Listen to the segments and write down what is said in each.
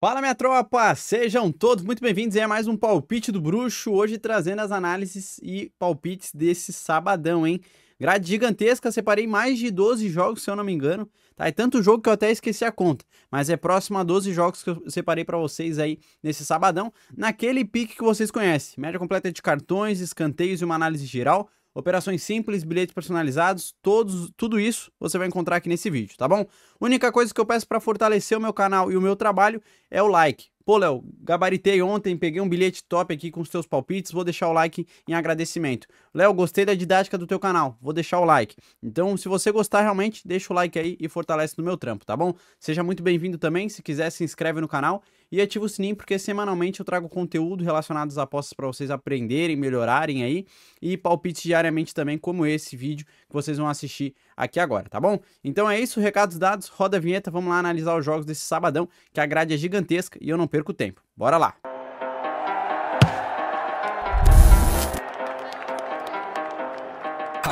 Fala minha tropa, sejam todos muito bem-vindos a mais um Palpite do Bruxo, hoje trazendo as análises e palpites desse sabadão, hein? Grade gigantesca, separei mais de 12 jogos, se eu não me engano, tá? É tanto jogo que eu até esqueci a conta, mas é próximo a 12 jogos que eu separei para vocês aí nesse sabadão, naquele pique que vocês conhecem. Média completa de cartões, escanteios e uma análise geral operações simples, bilhetes personalizados, todos, tudo isso você vai encontrar aqui nesse vídeo, tá bom? Única coisa que eu peço para fortalecer o meu canal e o meu trabalho é o like. Pô, Léo, gabaritei ontem, peguei um bilhete top aqui com os teus palpites, vou deixar o like em agradecimento. Léo, gostei da didática do teu canal, vou deixar o like. Então, se você gostar realmente, deixa o like aí e fortalece no meu trampo, tá bom? Seja muito bem-vindo também, se quiser se inscreve no canal e ativa o sininho porque semanalmente eu trago conteúdo relacionado às apostas para vocês aprenderem, melhorarem aí e palpites diariamente também, como esse vídeo que vocês vão assistir aqui agora, tá bom? Então é isso, recados dados, roda a vinheta, vamos lá analisar os jogos desse sabadão, que a grade é gigantesca e eu não perco tempo. Bora lá!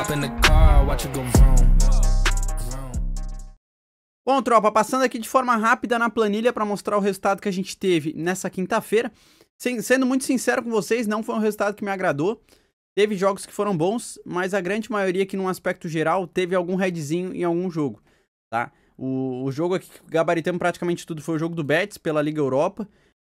hop in the car, watch it go Bom, tropa, passando aqui de forma rápida na planilha para mostrar o resultado que a gente teve nessa quinta-feira. Sendo muito sincero com vocês, não foi um resultado que me agradou. Teve jogos que foram bons, mas a grande maioria que, num aspecto geral, teve algum redzinho em algum jogo, tá? O, o jogo aqui que gabaritamos praticamente tudo foi o jogo do Betis pela Liga Europa,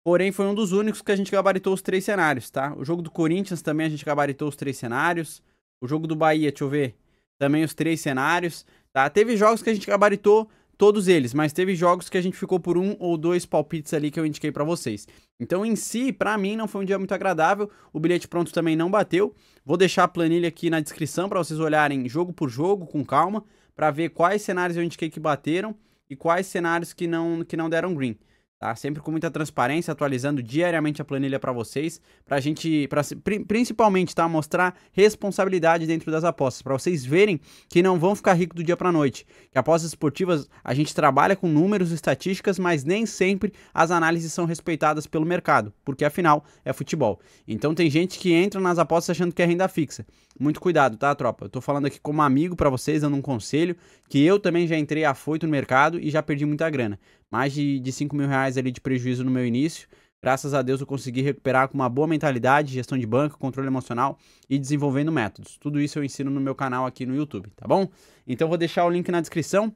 porém foi um dos únicos que a gente gabaritou os três cenários, tá? O jogo do Corinthians também a gente gabaritou os três cenários. O jogo do Bahia, deixa eu ver. Também os três cenários. Tá? Teve jogos que a gente gabaritou todos eles, mas teve jogos que a gente ficou por um ou dois palpites ali que eu indiquei para vocês. Então, em si, para mim não foi um dia muito agradável. O bilhete pronto também não bateu. Vou deixar a planilha aqui na descrição para vocês olharem jogo por jogo com calma para ver quais cenários eu indiquei que bateram e quais cenários que não que não deram green. Tá? Sempre com muita transparência, atualizando diariamente a planilha para vocês, para a gente, pra, principalmente, tá? mostrar responsabilidade dentro das apostas, para vocês verem que não vão ficar ricos do dia para noite. Que apostas esportivas a gente trabalha com números, e estatísticas, mas nem sempre as análises são respeitadas pelo mercado, porque afinal é futebol. Então tem gente que entra nas apostas achando que é renda fixa. Muito cuidado, tá, tropa? Eu tô falando aqui como amigo para vocês, dando um conselho, que eu também já entrei afoito no mercado e já perdi muita grana mais de, de 5 mil reais ali de prejuízo no meu início. Graças a Deus eu consegui recuperar com uma boa mentalidade, gestão de banco, controle emocional e desenvolvendo métodos. Tudo isso eu ensino no meu canal aqui no YouTube, tá bom? Então vou deixar o link na descrição.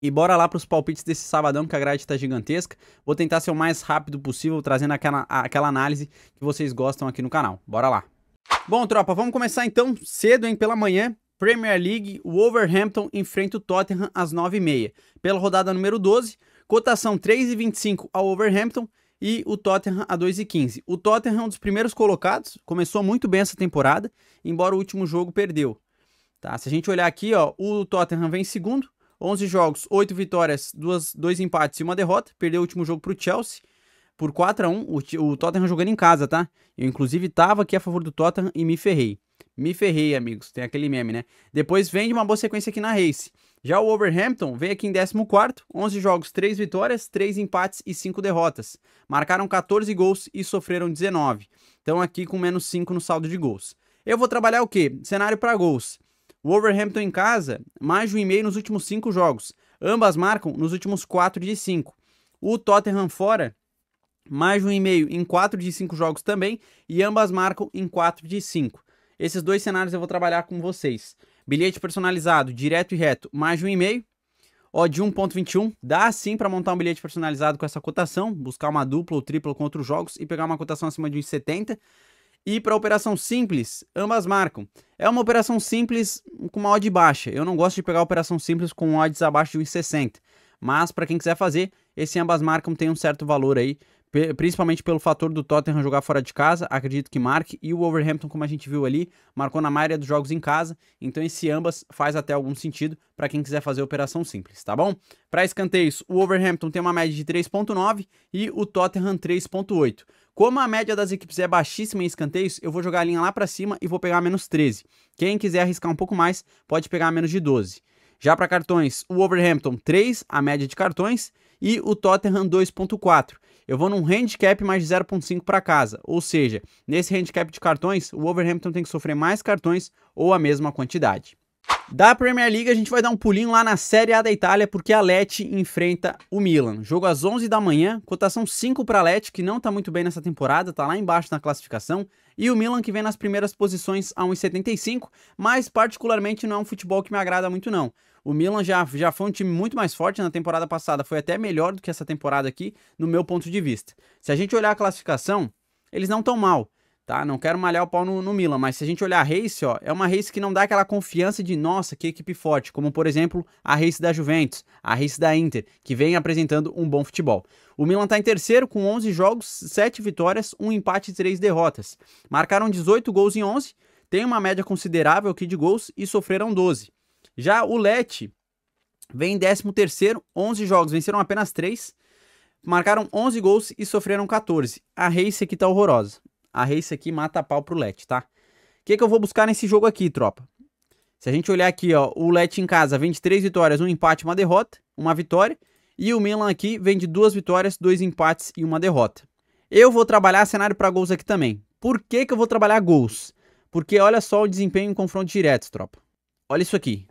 E bora lá para os palpites desse sabadão, que a grade está gigantesca. Vou tentar ser o mais rápido possível, trazendo aquela, aquela análise que vocês gostam aqui no canal. Bora lá. Bom, tropa, vamos começar então cedo, hein, pela manhã. Premier League, o Wolverhampton enfrenta o Tottenham às 9h30. Pela rodada número 12, Cotação 3,25 ao Overhampton e o Tottenham a 2,15. O Tottenham é um dos primeiros colocados, começou muito bem essa temporada, embora o último jogo perdeu. Tá? Se a gente olhar aqui, ó, o Tottenham vem em segundo, 11 jogos, 8 vitórias, 2, 2 empates e uma derrota, perdeu o último jogo para o Chelsea por 4 a 1 o, o Tottenham jogando em casa, tá? Eu inclusive estava aqui a favor do Tottenham e me ferrei. Me ferrei, amigos, tem aquele meme, né? Depois vem de uma boa sequência aqui na Race. Já o Overhampton veio aqui em 14, 11 jogos, 3 vitórias, 3 empates e 5 derrotas. Marcaram 14 gols e sofreram 19. Então aqui com menos 5 no saldo de gols. Eu vou trabalhar o quê? Cenário para gols. O Overhampton em casa, mais de um e meio nos últimos 5 jogos. Ambas marcam nos últimos 4 de 5. O Tottenham fora, mais de um e meio em 4 de 5 jogos também, e ambas marcam em 4 de 5. Esses dois cenários eu vou trabalhar com vocês. Bilhete personalizado, direto e reto, mais de um e-mail. Ó, de 1.21, dá sim para montar um bilhete personalizado com essa cotação, buscar uma dupla ou tripla com outros jogos e pegar uma cotação acima de 1,70. E para operação simples, ambas marcam. É uma operação simples com uma odd baixa. Eu não gosto de pegar operação simples com odds abaixo de 1,60. Mas para quem quiser fazer, esse ambas marcam tem um certo valor aí principalmente pelo fator do Tottenham jogar fora de casa, acredito que marque, e o Wolverhampton, como a gente viu ali, marcou na maioria dos jogos em casa, então esse ambas faz até algum sentido para quem quiser fazer operação simples, tá bom? Para escanteios, o Wolverhampton tem uma média de 3.9 e o Tottenham 3.8. Como a média das equipes é baixíssima em escanteios, eu vou jogar a linha lá para cima e vou pegar menos 13. Quem quiser arriscar um pouco mais, pode pegar menos de 12. Já para cartões, o Wolverhampton 3, a média de cartões, e o Tottenham 2.4 eu vou num handicap mais de 0,5 para casa. Ou seja, nesse handicap de cartões, o Wolverhampton tem que sofrer mais cartões ou a mesma quantidade. Da Premier League, a gente vai dar um pulinho lá na Série A da Itália, porque a Leti enfrenta o Milan. Jogo às 11 da manhã, cotação 5 para a Leti, que não tá muito bem nessa temporada, tá lá embaixo na classificação, e o Milan que vem nas primeiras posições a 1,75, mas particularmente não é um futebol que me agrada muito não. O Milan já, já foi um time muito mais forte na temporada passada, foi até melhor do que essa temporada aqui, no meu ponto de vista. Se a gente olhar a classificação, eles não estão mal, tá? Não quero malhar o pau no, no, Milan, mas se a gente olhar a race, ó, é uma race que não dá aquela confiança de, nossa, que equipe forte, como por exemplo a race da Juventus, a race da Inter, que vem apresentando um bom futebol. O Milan está em terceiro com 11 jogos, 7 vitórias, 1 empate e 3 derrotas. Marcaram 18 gols em 11, tem uma média considerável aqui de gols e sofreram 12. Já o Leti vem em 13º, 11 jogos, venceram apenas 3, marcaram 11 gols e sofreram 14. A race aqui tá horrorosa. A race aqui mata a pau pro Leti, tá? O que, que eu vou buscar nesse jogo aqui, tropa? Se a gente olhar aqui, ó, o Leti em casa, vende 3 vitórias, 1 empate, 1 derrota, uma vitória. E o Milan aqui vende 2 vitórias, 2 empates e 1 derrota. Eu vou trabalhar cenário para gols aqui também. Por que, que eu vou trabalhar gols? Porque olha só o desempenho em confronto direto, tropa. Olha isso aqui.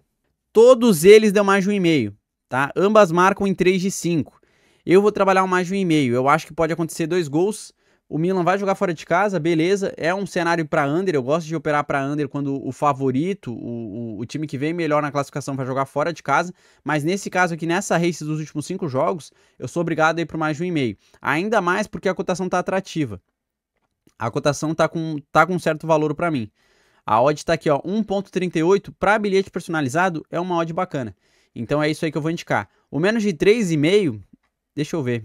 Todos eles deu mais de um e meio, tá? Ambas marcam em 3 de 5. Eu vou trabalhar um mais de um e meio. Eu acho que pode acontecer dois gols. O Milan vai jogar fora de casa, beleza. É um cenário para under. Eu gosto de operar para under quando o favorito, o, o, o, time que vem melhor na classificação, vai jogar fora de casa. Mas nesse caso aqui, nessa race dos últimos cinco jogos, eu sou obrigado a ir para mais de um e meio. Ainda mais porque a cotação está atrativa. A cotação está com, tá com certo valor para mim. A odd está aqui, ó, 1.38 para bilhete personalizado é uma odd bacana. Então é isso aí que eu vou indicar. O menos de 3,5, deixa eu ver.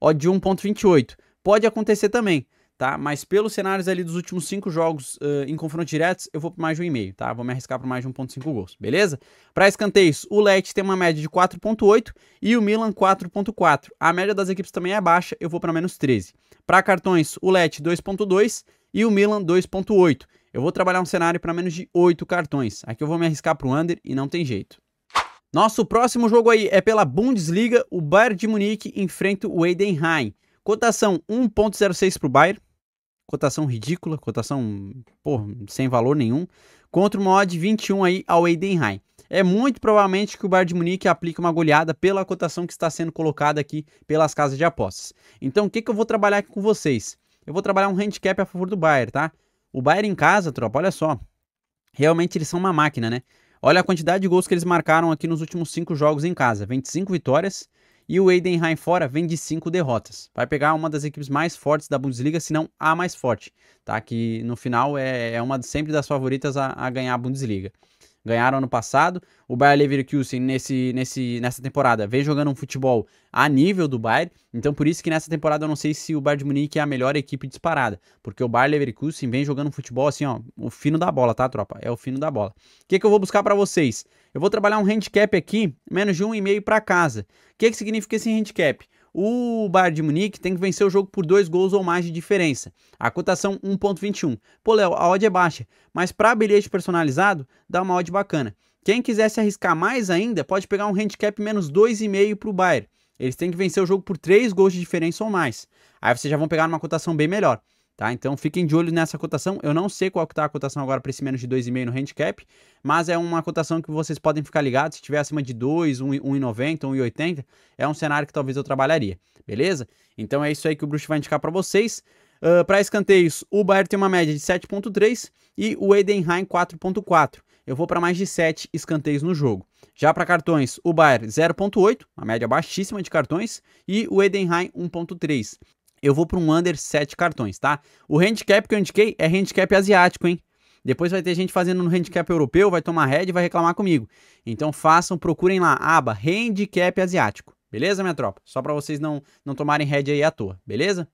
Odd de 1.28. Pode acontecer também, tá? Mas pelos cenários ali dos últimos 5 jogos uh, em confronto diretos, eu vou para mais de 1,5, tá? Vou me arriscar para mais de 1.5 gols, beleza? Para escanteios, o Leite tem uma média de 4.8 e o Milan 4.4. A média das equipes também é baixa, eu vou para menos 13. Para cartões, o Leite 2.2 e o Milan 2.8. Eu vou trabalhar um cenário para menos de 8 cartões. Aqui eu vou me arriscar para o under e não tem jeito. Nosso próximo jogo aí é pela Bundesliga. O Bayern de Munique enfrenta o Heidenheim. Cotação 1.06 para o Bayern. Cotação ridícula, cotação pô, sem valor nenhum. Contra uma odd 21 aí ao Heidenheim. É muito provavelmente que o Bayern de Munique aplique uma goleada pela cotação que está sendo colocada aqui pelas casas de apostas. Então o que, que eu vou trabalhar aqui com vocês? Eu vou trabalhar um handicap a favor do Bayern, tá? O Bayern em casa, tropa, olha só. Realmente eles são uma máquina, né? Olha a quantidade de gols que eles marcaram aqui nos últimos cinco jogos em casa. 25 vitórias e o Heidenheim fora vem de cinco derrotas. Vai pegar uma das equipes mais fortes da Bundesliga, se não a mais forte, tá? Que no final é, é uma sempre das favoritas a, a ganhar a Bundesliga ganharam ano passado. O Bayer Leverkusen nesse, nesse, nessa temporada vem jogando um futebol a nível do Bayern, então por isso que nessa temporada eu não sei se o Bayern de Munique é a melhor equipe disparada, porque o Bayer Leverkusen vem jogando um futebol assim, ó, o fino da bola, tá, tropa? É o fino da bola. O que, que eu vou buscar para vocês? Eu vou trabalhar um handicap aqui, menos de 1,5 para casa. O que, que significa esse handicap? O Bayern de Munique tem que vencer o jogo por dois gols ou mais de diferença. A cotação 1.21. Pô, Léo, a odd é baixa, mas para bilhete personalizado dá uma odd bacana. Quem quiser se arriscar mais ainda pode pegar um handicap menos 2,5 para o Bayern. Eles têm que vencer o jogo por três gols de diferença ou mais. Aí vocês já vão pegar uma cotação bem melhor. Tá? Então fiquem de olho nessa cotação. Eu não sei qual que tá a cotação agora para esse menos de 2,5 no handicap, mas é uma cotação que vocês podem ficar ligados. Se tiver acima de 2, 1,90, 1,80, é um cenário que talvez eu trabalharia, beleza? Então é isso aí que o Bruxo vai indicar para vocês. Uh, ah, para escanteios, o Bayern tem uma média de 7.3 e o Edenheim 4.4. Eu vou para mais de 7 escanteios no jogo. Já para cartões, o Bayern 0.8, uma média baixíssima de cartões, e o Edenheim 1.3 eu vou para um under 7 cartões, tá? O handicap que eu indiquei é handicap asiático, hein? Depois vai ter gente fazendo no handicap europeu, vai tomar head e vai reclamar comigo. Então façam, procurem lá, aba handicap asiático. Beleza, minha tropa? Só para vocês não, não tomarem head aí à toa, beleza?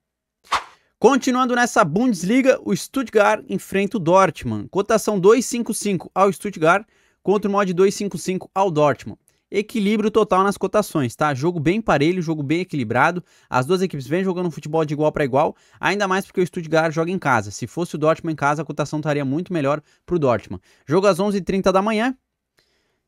Continuando nessa Bundesliga, o Stuttgart enfrenta o Dortmund. Cotação 255 ao Stuttgart contra o mod 255 ao Dortmund equilíbrio total nas cotações, tá? Jogo bem parelho, jogo bem equilibrado. As duas equipes vêm jogando futebol de igual para igual, ainda mais porque o Stuttgart joga em casa. Se fosse o Dortmund em casa, a cotação estaria muito melhor para o Dortmund. Jogo às 11h30 da manhã.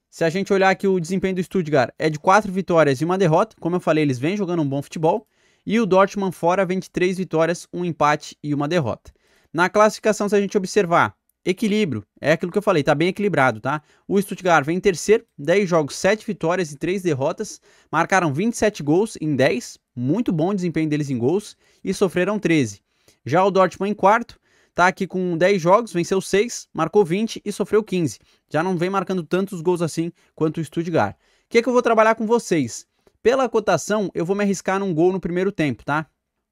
Se a gente olhar que o desempenho do Stuttgart é de 4 vitórias e uma derrota, como eu falei, eles vêm jogando um bom futebol. E o Dortmund fora vem de 3 vitórias, um empate e uma derrota. Na classificação, se a gente observar, equilíbrio. É aquilo que eu falei, tá bem equilibrado, tá? O Stuttgart vem em terceiro, 10 jogos, 7 vitórias e 3 derrotas, marcaram 27 gols em 10, muito bom desempenho deles em gols e sofreram 13. Já o Dortmund em quarto, tá aqui com 10 jogos, venceu 6, marcou 20 e sofreu 15. Já não vem marcando tantos gols assim quanto o Stuttgart. O que, é que eu vou trabalhar com vocês? Pela cotação, eu vou me arriscar num gol no primeiro tempo, tá?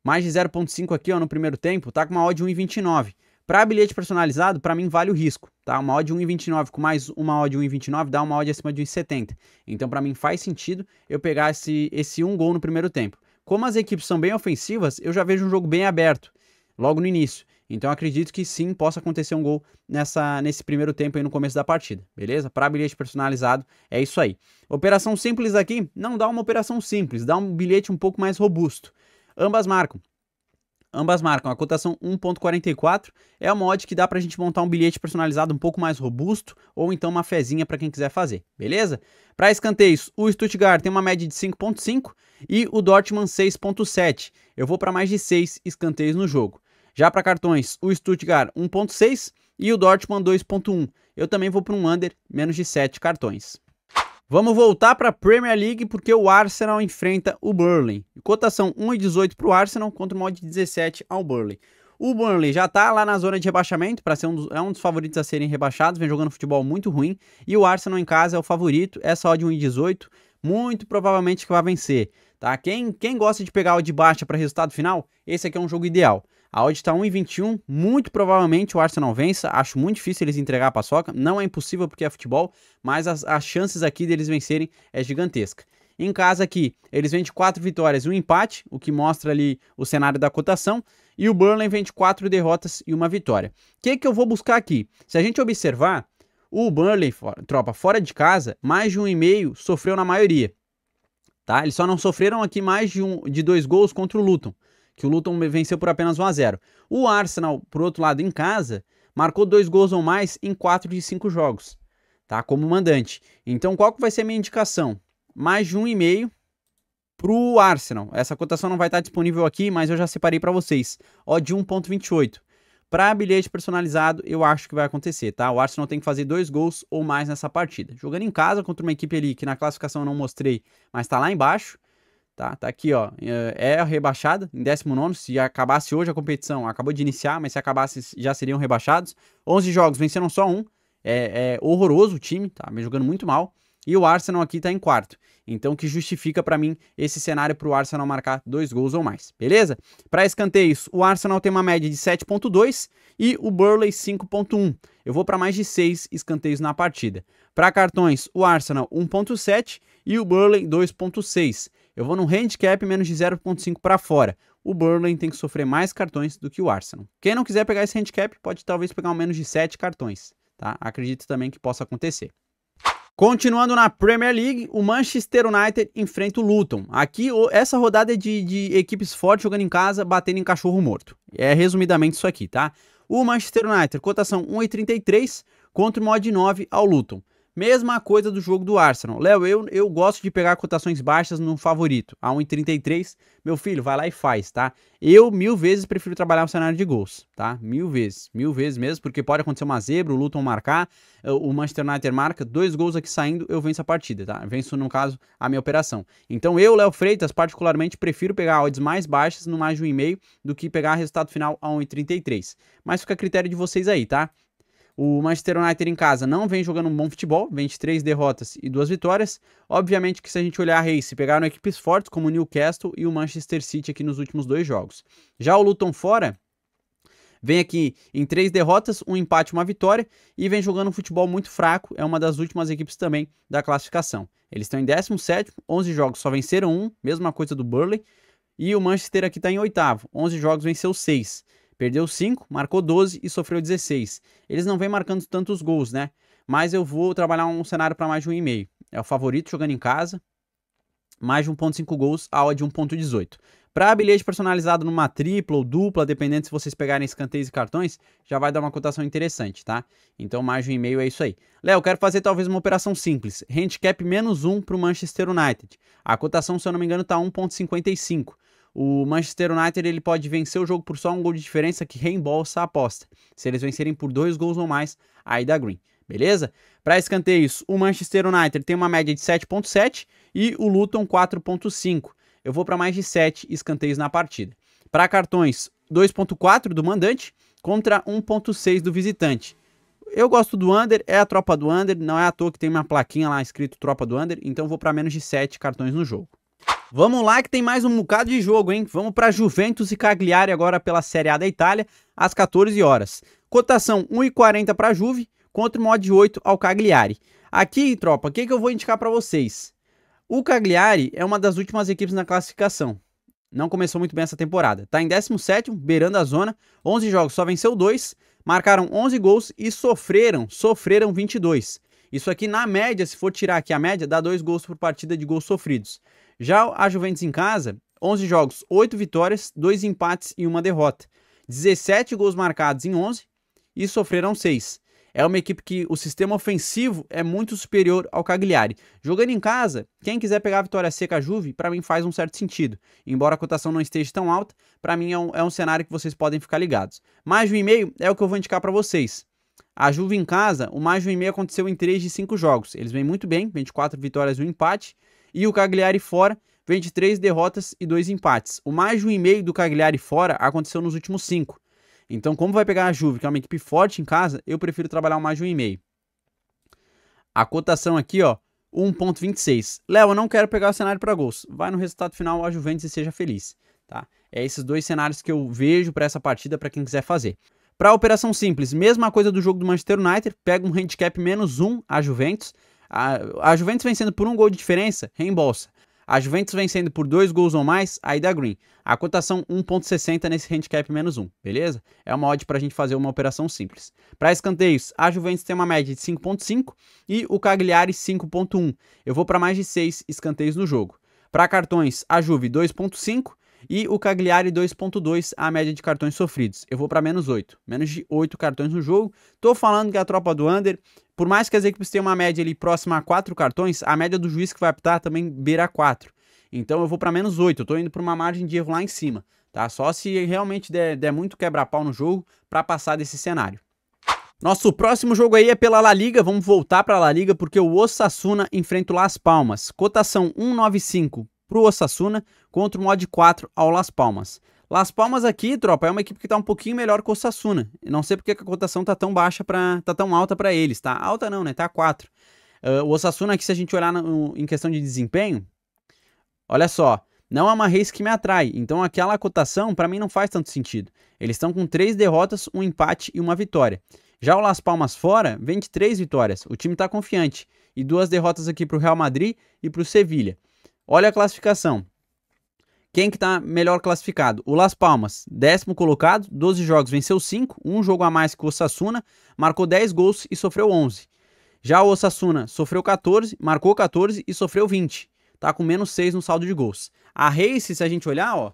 Mais de 0.5 aqui ó, no primeiro tempo, tá com uma odd de 1,29. Para bilhete personalizado, para mim vale o risco, tá? Uma odd 1,29 com mais uma odd 1,29 dá uma odd acima de 1,70. Então para mim faz sentido eu pegar esse, esse um gol no primeiro tempo. Como as equipes são bem ofensivas, eu já vejo um jogo bem aberto logo no início. Então acredito que sim possa acontecer um gol nessa, nesse primeiro tempo aí no começo da partida, beleza? Para bilhete personalizado é isso aí. Operação simples aqui não dá uma operação simples, dá um bilhete um pouco mais robusto. Ambas marcam. Ambas marcam. A cotação 1.44 é uma odd que dá para a gente montar um bilhete personalizado um pouco mais robusto ou então uma fezinha para quem quiser fazer, beleza? Para escanteios, o Stuttgart tem uma média de 5.5 e o Dortmund 6.7. Eu vou para mais de 6 escanteios no jogo. Já para cartões, o Stuttgart 1.6 e o Dortmund 2.1. Eu também vou para um under menos de 7 cartões. Vamos voltar para a Premier League porque o Arsenal enfrenta o Burnley. Cotação 1,18 para o Arsenal contra o mod 17 ao Burnley. O Burnley já está lá na zona de rebaixamento, para ser um dos, é um dos favoritos a serem rebaixados, vem jogando futebol muito ruim, e o Arsenal em casa é o favorito, é só de 1,18, muito provavelmente que vai vencer, tá? Quem, quem gosta de pegar o de baixa para resultado final, esse aqui é um jogo ideal. A odd está 1,21. Muito provavelmente o Arsenal vença. Acho muito difícil eles entregar a paçoca. Não é impossível porque é futebol, mas as, as chances aqui deles vencerem é gigantesca. Em casa aqui, eles vêm de 4 vitórias e um empate, o que mostra ali o cenário da cotação. E o Burnley vem de 4 derrotas e uma vitória. O que, que eu vou buscar aqui? Se a gente observar, o Burnley, tropa, fora de casa, mais de um e meio sofreu na maioria. Tá? Eles só não sofreram aqui mais de, um, de dois gols contra o Luton que o Luton venceu por apenas 1 a 0. O Arsenal, por outro lado, em casa, marcou dois gols ou mais em 4 de 5 jogos, tá? Como mandante. Então, qual que vai ser a minha indicação? Mais de 1,5 para o Arsenal. Essa cotação não vai estar disponível aqui, mas eu já separei para vocês. Ó, de 1.28. Para bilhete personalizado, eu acho que vai acontecer, tá? O Arsenal tem que fazer dois gols ou mais nessa partida. Jogando em casa contra uma equipe ali que na classificação eu não mostrei, mas está lá embaixo. Tá, tá aqui, ó. É, é rebaixada em 19. Se acabasse hoje a competição, acabou de iniciar, mas se acabasse já seriam rebaixados. 11 jogos, venceram só um. É, é horroroso o time, tá jogando muito mal. E o Arsenal aqui tá em quarto. Então, que justifica para mim esse cenário para o Arsenal marcar dois gols ou mais, beleza? Para escanteios, o Arsenal tem uma média de 7,2 e o Burley 5,1. Eu vou para mais de 6 escanteios na partida. Para cartões, o Arsenal 1,7 e o Burley 2,6. Eu vou num handicap menos de 0,5 para fora. O Burnley tem que sofrer mais cartões do que o Arsenal. Quem não quiser pegar esse handicap pode talvez pegar um menos de 7 cartões. Tá? Acredito também que possa acontecer. Continuando na Premier League, o Manchester United enfrenta o Luton. Aqui, essa rodada é de, de equipes fortes jogando em casa, batendo em cachorro morto. É resumidamente isso aqui, tá? O Manchester United, cotação 1,33 contra o mod 9 ao Luton. Mesma coisa do jogo do Arsenal. Léo, eu, eu gosto de pegar cotações baixas no favorito, a 1,33. Meu filho, vai lá e faz, tá? Eu mil vezes prefiro trabalhar um cenário de gols, tá? Mil vezes, mil vezes mesmo, porque pode acontecer uma zebra, o Luton marcar, eh, o Manchester United marca, dois gols aqui saindo, eu venço a partida, tá? Venço, no caso, a minha operação. Então eu, Léo Freitas, particularmente prefiro pegar odds mais baixas, no mais de 1,5, do que pegar resultado final a 1,33. Mas fica a critério de vocês aí, tá? O Manchester United em casa não vem jogando um bom futebol, vem de três derrotas e duas vitórias. Obviamente que se a gente olhar a race, pegaram equipes fortes como o Newcastle e o Manchester City aqui nos últimos dois jogos. Já o Luton fora, vem aqui em três derrotas, um empate uma vitória e vem jogando um futebol muito fraco, é uma das últimas equipes também da classificação. Eles estão em 17, 11 jogos, só venceram um, mesma coisa do Burley. E o Manchester aqui está em oitavo, 11 jogos, venceu 6. Perdeu 5, marcou 12 e sofreu 16. Eles não vêm marcando tantos gols, né? Mas eu vou trabalhar um cenário para mais de 1,5. É o favorito jogando em casa. Mais de 1,5 gols, a odd de 1,18. Para bilhete personalizado numa tripla ou dupla, dependendo se vocês pegarem escanteios e cartões, já vai dar uma cotação interessante, tá? Então, mais de um e é isso aí. Léo, quero fazer talvez uma operação simples. Handicap menos um para o Manchester United. A cotação, se eu não me engano, está 1,55. O Manchester United ele pode vencer o jogo por só um gol de diferença que reembolsa a aposta. Se eles vencerem por dois gols ou mais, aí dá green. Beleza? Para escanteios, o Manchester United tem uma média de 7.7 e o Luton 4.5. Eu vou para mais de 7 escanteios na partida. Para cartões, 2.4 do mandante contra 1.6 do visitante. Eu gosto do under, é a tropa do under, não é à toa que tem uma plaquinha lá escrito tropa do under, então vou para menos de 7 cartões no jogo. Vamos lá que tem mais um bocado de jogo, hein? Vamos para Juventus e Cagliari agora pela Série A da Itália, às 14 horas. Cotação 1,40 para Juve contra o mod 8 ao Cagliari. Aqui, tropa, o que, que eu vou indicar para vocês? O Cagliari é uma das últimas equipes na classificação. Não começou muito bem essa temporada. Tá em 17, beirando a zona, 11 jogos, só venceu 2, marcaram 11 gols e sofreram, sofreram 22. Isso aqui na média, se for tirar aqui a média, dá 2 gols por partida de gols sofridos. Já a Juventus em casa, 11 jogos, 8 vitórias, 2 empates e 1 derrota. 17 gols marcados em 11 e sofreram 6. É uma equipe que o sistema ofensivo é muito superior ao Cagliari. Jogando em casa, quem quiser pegar a vitória seca a Juve, para mim faz um certo sentido. Embora a cotação não esteja tão alta, para mim é um, é um, cenário que vocês podem ficar ligados. Mais um e-mail é o que eu vou indicar para vocês. A Juve em casa, o mais um e-mail aconteceu em 3 de 5 jogos. Eles vêm muito bem, 24 vitórias e um empate. E o Cagliari fora vem de três derrotas e dois empates. O mais de um e meio do Cagliari fora aconteceu nos últimos cinco. Então, como vai pegar a Juve, que é uma equipe forte em casa, eu prefiro trabalhar o mais de um e meio. A cotação aqui, ó, 1.26. Léo, eu não quero pegar o cenário para gols. Vai no resultado final a Juventus e seja feliz, tá? É esses dois cenários que eu vejo para essa partida para quem quiser fazer. Para a operação simples, mesma coisa do jogo do Manchester United, pega um handicap menos 1 a Juventus a, a Juventus vencendo por um gol de diferença, reembolsa. A Juventus vencendo por dois gols ou mais, aí dá green. A cotação 1.60 nesse handicap menos 1, beleza? É uma odd para a gente fazer uma operação simples. Para escanteios, a Juventus tem uma média de 5.5 e o Cagliari 5.1. Eu vou para mais de 6 escanteios no jogo. Para cartões, a Juve 2.5 e o Cagliari 2.2, a média de cartões sofridos. Eu vou para menos 8. Menos de 8 cartões no jogo. Tô falando que a tropa do under, por mais que as equipes tenham uma média ali próxima a 4 cartões, a média do juiz que vai apitar também beira 4. Então eu vou para menos 8. Eu tô indo para uma margem de erro lá em cima, tá? Só se realmente der, der muito quebra-pau no jogo para passar desse cenário. Nosso próximo jogo aí é pela La Liga, vamos voltar para a La Liga porque o Osasuna enfrenta o Las Palmas. Cotação 195 para o Osasuna contra o mod 4 ao Las Palmas. Las Palmas aqui, tropa, é uma equipe que está um pouquinho melhor que o Osasuna. Não sei porque a cotação está tão baixa para tá tão alta para eles, tá? Alta não, né? Tá 4. Uh, ah, o Osasuna aqui, se a gente olhar no, em questão de desempenho, olha só, não é uma race que me atrai. Então aquela cotação para mim não faz tanto sentido. Eles estão com três derrotas, um empate e uma vitória. Já o Las Palmas fora vende de três vitórias. O time está confiante e duas derrotas aqui para o Real Madrid e para o Sevilha. Olha a classificação. Quem que tá melhor classificado? O Las Palmas, décimo colocado, 12 jogos, venceu 5, um jogo a mais que o Osasuna, marcou 10 gols e sofreu 11. Já o Osasuna sofreu 14, marcou 14 e sofreu 20. Tá com menos 6 no saldo de gols. A Race, se a gente olhar, ó,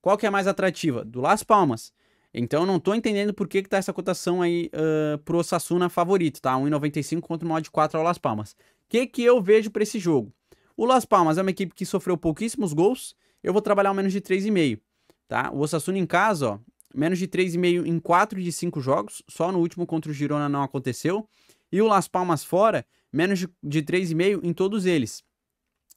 qual que é mais atrativa? Do Las Palmas. Então eu não tô entendendo por que, que tá essa cotação aí uh, pro Osasuna favorito, tá? 1,95 contra o mod 4 ao Las Palmas. O que que eu vejo para esse jogo? O Las Palmas é uma equipe que sofreu pouquíssimos gols. Eu vou trabalhar o menos de 3,5, tá? O Osasuna em casa, ó, menos de 3,5 em 4 de 5 jogos. Só no último contra o Girona não aconteceu. E o Las Palmas fora, menos de, 3,5 em todos eles.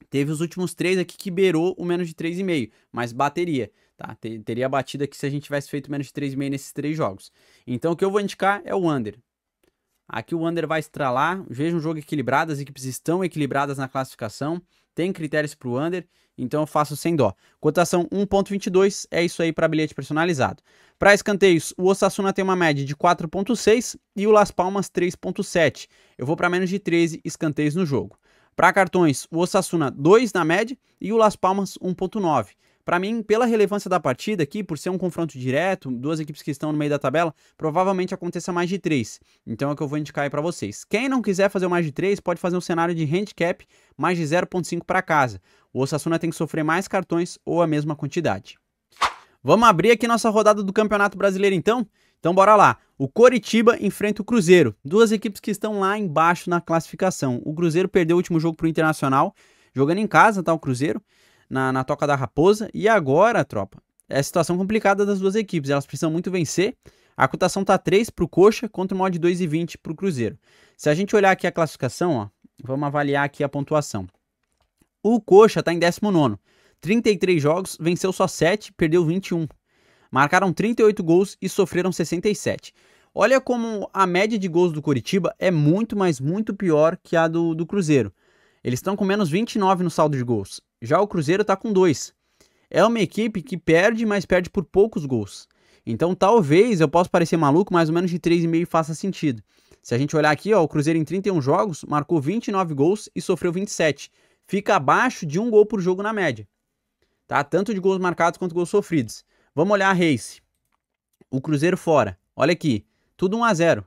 Teve os últimos três aqui que beirou o menos de 3,5, mas bateria, tá? Teria batido aqui se a gente tivesse feito menos de 3,5 nesses três jogos. Então o que eu vou indicar é o under, Aqui o under vai estralar. Vejo um jogo equilibrado, as equipes estão equilibradas na classificação. Tem critérios para o under, então eu faço sem dó. Cotação 1.22, é isso aí para bilhete personalizado. Para escanteios, o Osasuna tem uma média de 4.6 e o Las Palmas 3.7. Eu vou para menos de 13 escanteios no jogo. Para cartões, o Osasuna 2 na média e o Las Palmas 1.9. Para mim, pela relevância da partida aqui, por ser um confronto direto, duas equipes que estão no meio da tabela, provavelmente aconteça mais de três. Então é o que eu vou indicar aí para vocês. Quem não quiser fazer mais de três, pode fazer um cenário de handicap mais de 0.5 para casa. O Osasuna tem que sofrer mais cartões ou a mesma quantidade. Vamos abrir aqui nossa rodada do Campeonato Brasileiro então? Então bora lá. O Coritiba enfrenta o Cruzeiro. Duas equipes que estão lá embaixo na classificação. O Cruzeiro perdeu o último jogo para o Internacional, jogando em casa, tá? O Cruzeiro na, na Toca da Raposa. E agora, tropa, é a situação complicada das duas equipes. Elas precisam muito vencer. A cotação tá 3 para o Coxa contra o de 2,20 para o Cruzeiro. Se a gente olhar aqui a classificação, ó, vamos avaliar aqui a pontuação. O Coxa está em 19, 33 jogos, venceu só 7, perdeu 21. Marcaram 38 gols e sofreram 67. Olha como a média de gols do Curitiba é muito, mas muito pior que a do, do Cruzeiro. Eles estão com menos 29 no saldo de gols. Já o Cruzeiro está com 2. É uma equipe que perde, mas perde por poucos gols. Então talvez eu possa parecer maluco, mais ou menos de 3,5 faça sentido. Se a gente olhar aqui, ó, o Cruzeiro em 31 jogos marcou 29 gols e sofreu 27. Fica abaixo de um gol por jogo na média. Tá? Tanto de gols marcados quanto gols sofridos. Vamos olhar a race. O Cruzeiro fora. Olha aqui, tudo 1 a 0.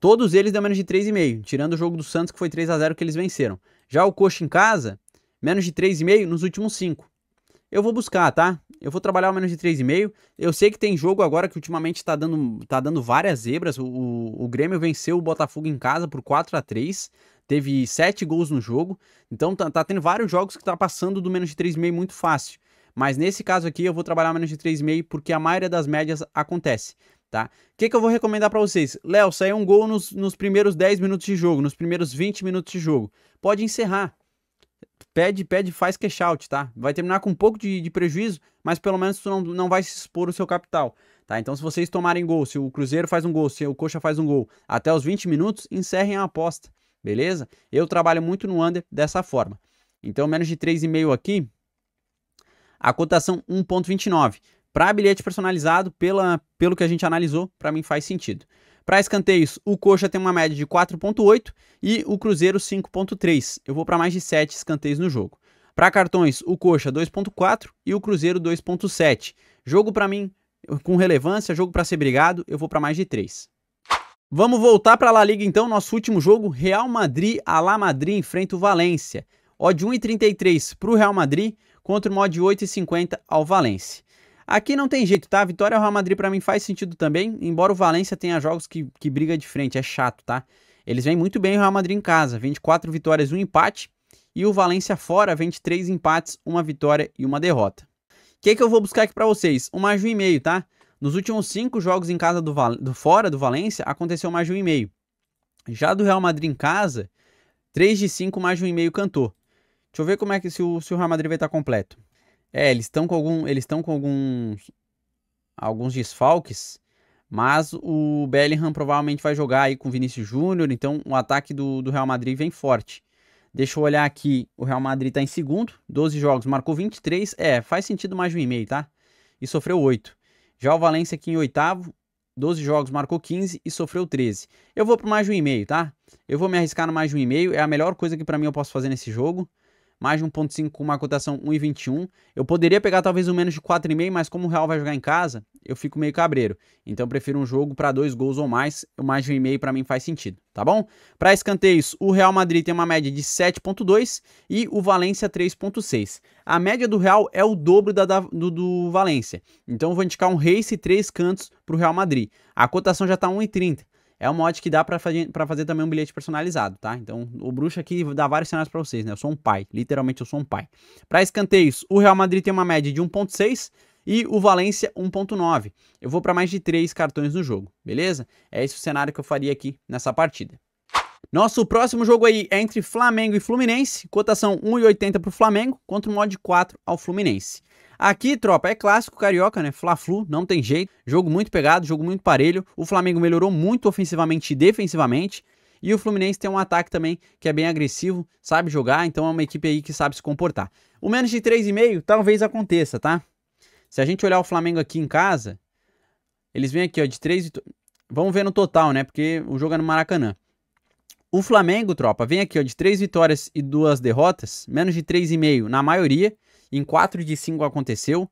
Todos eles deu menos de 3,5, tirando o jogo do Santos, que foi 3 a 0 que eles venceram. Já o Coxa em casa, menos de 3,5 nos últimos 5. Eu vou buscar, tá? Eu vou trabalhar o menos de 3,5. Eu sei que tem jogo agora que ultimamente tá dando, tá dando várias zebras. O, o, o Grêmio venceu o Botafogo em casa por 4 a 3 Teve 7 gols no jogo. Então tá, tá tendo vários jogos que tá passando do menos de 3,5 muito fácil. Mas nesse caso aqui eu vou trabalhar menos de 3,5 porque a maioria das médias acontece tá? O que, que eu vou recomendar para vocês? Léo, saiu um gol nos, nos primeiros 10 minutos de jogo, nos primeiros 20 minutos de jogo. Pode encerrar. Pede, pede, faz cash out, tá? Vai terminar com um pouco de, de prejuízo, mas pelo menos tu não, não vai se expor o seu capital, tá? Então se vocês tomarem gol, se o Cruzeiro faz um gol, se o Coxa faz um gol, até os 20 minutos, encerrem a aposta, beleza? Eu trabalho muito no under dessa forma. Então menos de 3,5 aqui, a cotação 1.29. Para bilhete personalizado, pela, pelo que a gente analisou, para mim faz sentido. Para escanteios, o Coxa tem uma média de 4.8 e o Cruzeiro 5.3. Eu vou para mais de 7 escanteios no jogo. Para cartões, o Coxa 2.4 e o Cruzeiro 2.7. Jogo para mim com relevância, jogo para ser brigado, eu vou para mais de 3. Vamos voltar para a La Liga então, nosso último jogo, Real Madrid, a La Madrid enfrenta o Valência. Odd 1,33 para o Real Madrid contra o mod 8,50 ao Valência. Aqui não tem jeito, tá? Vitória ao Real Madrid para mim faz sentido também, embora o Valência tenha jogos que, que briga de frente, é chato, tá? Eles vêm muito bem o Real Madrid em casa, quatro vitórias, um empate, e o Valência fora, três empates, uma vitória e uma derrota. O que, que eu vou buscar aqui para vocês? Um mais de um e meio, tá? Nos últimos cinco jogos em casa do, Val do fora do Valência, aconteceu mais de um e meio. Já do Real Madrid em casa, três de cinco mais de um e meio cantou. Deixa eu ver como é que se o, se o Real Madrid vai estar completo. É, eles estão com algum, eles estão com alguns alguns desfalques, mas o Bellingham provavelmente vai jogar aí com Vinícius Júnior, então o ataque do, do Real Madrid vem forte. Deixa eu olhar aqui, o Real Madrid está em segundo, 12 jogos, marcou 23, é, faz sentido mais de um e meio, tá? E sofreu 8. Já o Valência aqui em oitavo, 12 jogos, marcou 15 e sofreu 13. Eu vou pro mais de um e meio, tá? Eu vou me arriscar no mais de um e meio, é a melhor coisa que para mim eu posso fazer nesse jogo mais de 1.5 com uma cotação 1,21. Eu poderia pegar talvez um menos de 4,5, mas como o Real vai jogar em casa, eu fico meio cabreiro. Então eu prefiro um jogo para dois gols ou mais, mais de 1,5 para mim faz sentido, tá bom? Para escanteios, o Real Madrid tem uma média de 7.2 e o Valência 3.6. A média do Real é o dobro da, da do, do Valência. Então eu vou indicar um race e três cantos para o Real Madrid. A cotação já está 1,30. É um mod que dá para fazer, pra fazer também um bilhete personalizado, tá? Então, o bruxo aqui dá vários cenários para vocês, né? Eu sou um pai, literalmente eu sou um pai. Para escanteios, o Real Madrid tem uma média de 1.6 e o Valência 1.9. Eu vou para mais de 3 cartões no jogo, beleza? É esse o cenário que eu faria aqui nessa partida. Nosso próximo jogo aí é entre Flamengo e Fluminense, cotação 1,80 para o Flamengo contra o mod 4 ao Fluminense. Aqui, tropa, é clássico carioca, né? Fla-Flu, não tem jeito. Jogo muito pegado, jogo muito parelho. O Flamengo melhorou muito ofensivamente e defensivamente. E o Fluminense tem um ataque também que é bem agressivo, sabe jogar, então é uma equipe aí que sabe se comportar. O menos de 3,5 talvez aconteça, tá? Se a gente olhar o Flamengo aqui em casa, eles vêm aqui, ó, de 3 vit... Vamos ver no total, né? Porque o jogo é no Maracanã. O Flamengo, tropa, vem aqui, ó, de 3 vitórias e duas derrotas, menos de 3,5 na maioria, em 4 de 5 aconteceu.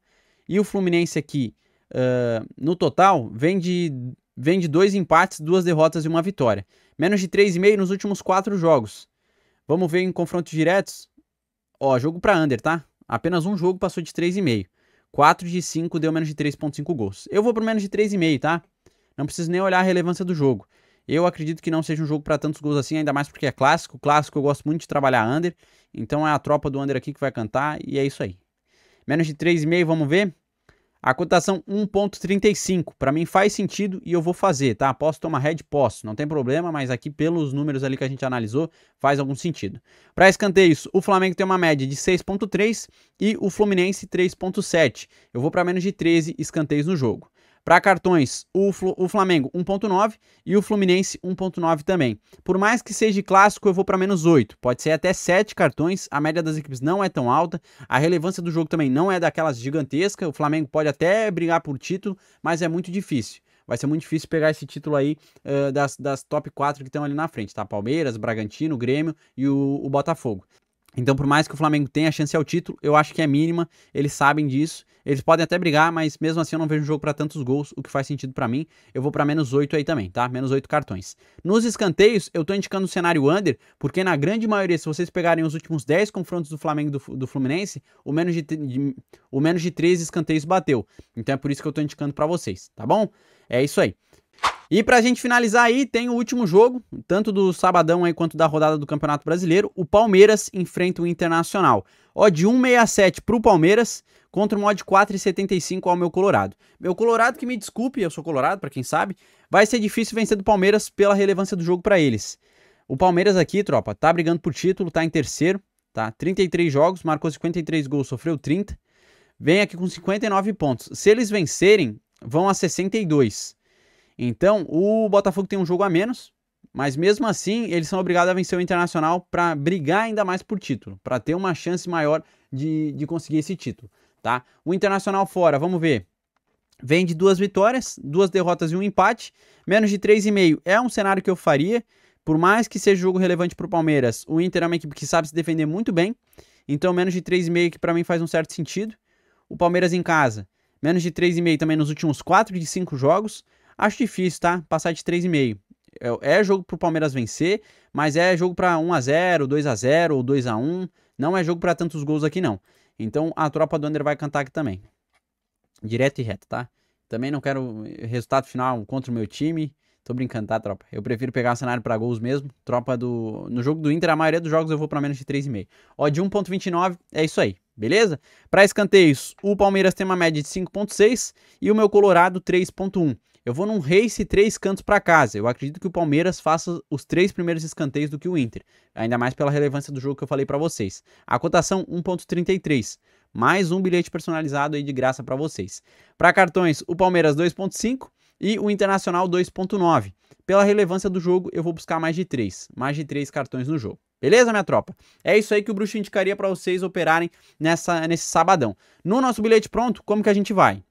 E o Fluminense aqui, uh, no total, vem de, vem de dois empates, duas derrotas e uma vitória. Menos de 3,5 nos últimos quatro jogos. Vamos ver em confrontos diretos. Ó, jogo para under, tá? Apenas um jogo passou de 3,5. 4 de 5 deu menos de 3,5 gols. Eu vou pro menos de 3,5, tá? Não preciso nem olhar a relevância do jogo. Eu acredito que não seja um jogo para tantos gols assim, ainda mais porque é clássico. Clássico eu gosto muito de trabalhar under. Então é a tropa do under aqui que vai cantar e é isso aí. Menos de 3,5, vamos ver. A cotação 1.35, para mim faz sentido e eu vou fazer, tá? Posso tomar head? Posso, não tem problema, mas aqui pelos números ali que a gente analisou, faz algum sentido. Para escanteios, o Flamengo tem uma média de 6.3 e o Fluminense 3.7. Eu vou para menos de 13 escanteios no jogo. Para cartões, o, Fl o Flamengo 1.9 e o Fluminense 1.9 também. Por mais que seja clássico, eu vou para menos 8. Pode ser até 7 cartões, a média das equipes não é tão alta, a relevância do jogo também não é daquelas gigantesca. O Flamengo pode até brigar por título, mas é muito difícil vai ser muito difícil pegar esse título aí uh, das, das top 4 que estão ali na frente, tá? Palmeiras, Bragantino, Grêmio e o, o Botafogo. Então, por mais que o Flamengo tenha a chance ao título, eu acho que é mínima, eles sabem disso. Eles podem até brigar, mas mesmo assim eu não vejo um jogo para tantos gols, o que faz sentido para mim. Eu vou para menos 8 aí também, tá? Menos 8 cartões. Nos escanteios, eu tô indicando o cenário under, porque na grande maioria, se vocês pegarem os últimos 10 confrontos do Flamengo do, do Fluminense, o menos de, de, o menos de 13 escanteios bateu. Então é por isso que eu tô indicando para vocês, tá bom? É isso aí. E pra gente finalizar aí, tem o último jogo, tanto do sabadão aí quanto da rodada do Campeonato Brasileiro. O Palmeiras enfrenta o Internacional. Ó, de 1,67 pro Palmeiras contra um mod 4,75 ao meu Colorado. Meu Colorado, que me desculpe, eu sou Colorado, para quem sabe, vai ser difícil vencer do Palmeiras pela relevância do jogo para eles. O Palmeiras aqui, tropa, tá brigando por título, tá em terceiro, tá? 33 jogos, marcou 53 gols, sofreu 30. Vem aqui com 59 pontos. Se eles vencerem, vão a 62. Então, o Botafogo tem um jogo a menos, mas mesmo assim, eles são obrigados a vencer o Internacional para brigar ainda mais por título, para ter uma chance maior de, de conseguir esse título, tá? O Internacional fora, vamos ver. Vem de duas vitórias, duas derrotas e um empate. Menos de 3,5 é um cenário que eu faria. Por mais que seja jogo relevante para o Palmeiras, o Inter é uma equipe que sabe se defender muito bem. Então, menos de 3,5 que para mim faz um certo sentido. O Palmeiras em casa, menos de 3,5 também nos últimos 4 de 5 jogos. Acho difícil, tá? Passar de 3,5. É, é jogo pro Palmeiras vencer, mas é jogo pra 1x0, 2x0 ou 2x1. Não é jogo pra tantos gols aqui, não. Então a tropa do Under vai cantar aqui também. Direto e reto, tá? Também não quero resultado final contra o meu time. Tô brincando, tá, tropa? Eu prefiro pegar o cenário pra gols mesmo. Tropa do. No jogo do Inter, a maioria dos jogos eu vou pra menos de 3,5. Ó, de 1,29 é isso aí, beleza? Pra escanteios, o Palmeiras tem uma média de 5,6 e o meu Colorado 3,1. Eu vou num race três cantos para casa. Eu acredito que o Palmeiras faça os três primeiros escanteios do que o Inter, ainda mais pela relevância do jogo que eu falei para vocês. A cotação 1.33, mais um bilhete personalizado aí de graça para vocês. Para cartões, o Palmeiras 2.5 e o Internacional 2.9. Pela relevância do jogo, eu vou buscar mais de três, mais de três cartões no jogo. Beleza, minha tropa? É isso aí que o Bruxo indicaria para vocês operarem nessa, nesse sabadão. No nosso bilhete pronto, como que a gente vai?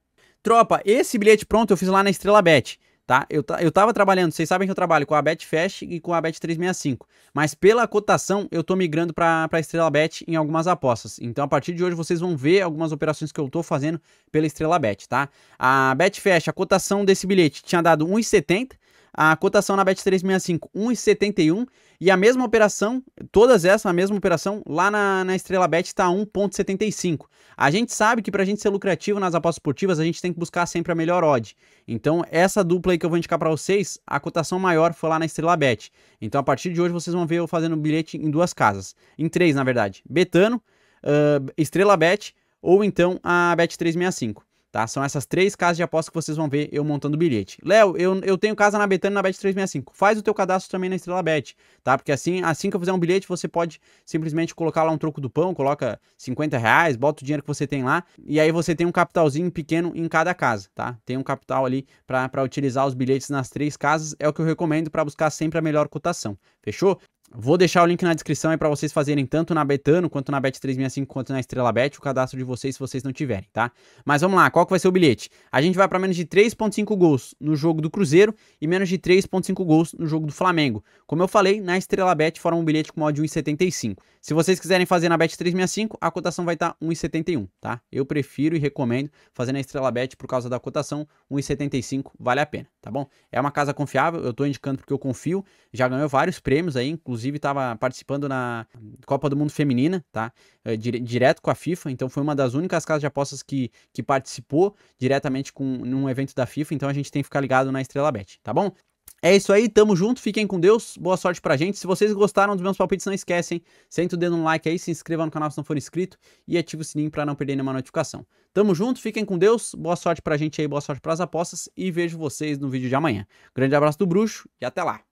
Tropa, esse bilhete pronto eu fiz lá na Estrela Bet, tá? Eu, eu tava trabalhando, vocês sabem que eu trabalho com a Betfest e com a Bet365, mas pela cotação eu tô migrando pra, pra Estrela Bet em algumas apostas. Então a partir de hoje vocês vão ver algumas operações que eu tô fazendo pela Estrela Bet, tá? A Betfest, a cotação desse bilhete tinha dado 1,70, a cotação na Bet365, 1,71. E a mesma operação, todas essas, a mesma operação, lá na, na Estrela Bet está 1,75. A gente sabe que para a gente ser lucrativo nas apostas esportivas, a gente tem que buscar sempre a melhor odd. Então, essa dupla aí que eu vou indicar para vocês, a cotação maior foi lá na Estrela Bet. Então, a partir de hoje, vocês vão ver eu fazendo bilhete em duas casas. Em três, na verdade. Betano, uh, Estrela Bet ou então a Bet365. Tá? São essas três casas de aposta que vocês vão ver eu montando o bilhete. Léo, eu, eu tenho casa na Betânia na Bet365. Faz o teu cadastro também na Estrela Bet, tá? Porque assim, assim que eu fizer um bilhete, você pode simplesmente colocar lá um troco do pão, coloca 50 reais, bota o dinheiro que você tem lá, e aí você tem um capitalzinho pequeno em cada casa, tá? Tem um capital ali para utilizar os bilhetes nas três casas, é o que eu recomendo para buscar sempre a melhor cotação. Fechou? Vou deixar o link na descrição aí para vocês fazerem tanto na Betano, quanto na Bet365, quanto na Estrela Bet, o cadastro de vocês se vocês não tiverem, tá? Mas vamos lá, qual que vai ser o bilhete? A gente vai para menos de 3.5 gols no jogo do Cruzeiro e menos de 3.5 gols no jogo do Flamengo. Como eu falei, na Estrela Bet forma um bilhete com mod 1,75. Se vocês quiserem fazer na Bet365, a cotação vai estar tá 1,71, tá? Eu prefiro e recomendo fazer na Estrela Bet por causa da cotação 1,75, vale a pena, tá bom? É uma casa confiável, eu tô indicando porque eu confio, já ganhou vários prêmios aí, inclusive inclusive estava participando na Copa do Mundo Feminina, tá? Eh, direto com a FIFA, então foi uma das únicas casas de apostas que, que participou diretamente com num evento da FIFA, então a gente tem que ficar ligado na Estrela Bet, tá bom? É isso aí, tamo junto, fiquem com Deus, boa sorte pra gente. Se vocês gostaram dos meus palpites, não esquecem, senta o dedo no like aí, se inscreva no canal se não for inscrito e ativa o sininho pra não perder nenhuma notificação. Tamo junto, fiquem com Deus, boa sorte pra gente aí, boa sorte pras apostas e vejo vocês no vídeo de amanhã. Grande abraço do Bruxo e até lá!